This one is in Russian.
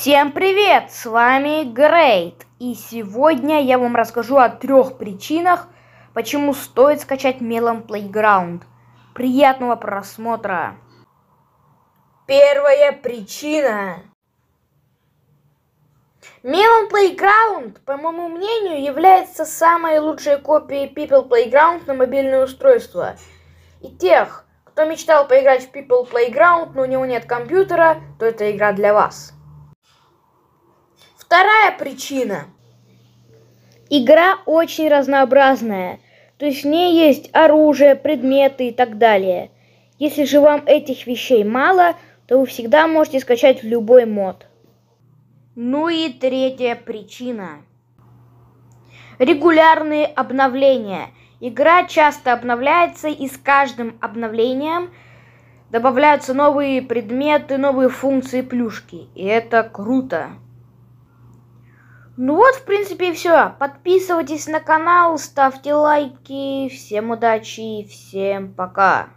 Всем привет! С вами Грейт. И сегодня я вам расскажу о трех причинах, почему стоит скачать Melon Playground. Приятного просмотра! Первая причина. Melon Playground, по моему мнению, является самой лучшей копией People Playground на мобильное устройство. И тех, кто мечтал поиграть в People Playground, но у него нет компьютера, то это игра для вас. Вторая причина. Игра очень разнообразная. То есть в ней есть оружие, предметы и так далее. Если же вам этих вещей мало, то вы всегда можете скачать любой мод. Ну и третья причина. Регулярные обновления. Игра часто обновляется и с каждым обновлением добавляются новые предметы, новые функции плюшки. И это круто. Ну вот, в принципе, и все. Подписывайтесь на канал, ставьте лайки. Всем удачи, всем пока.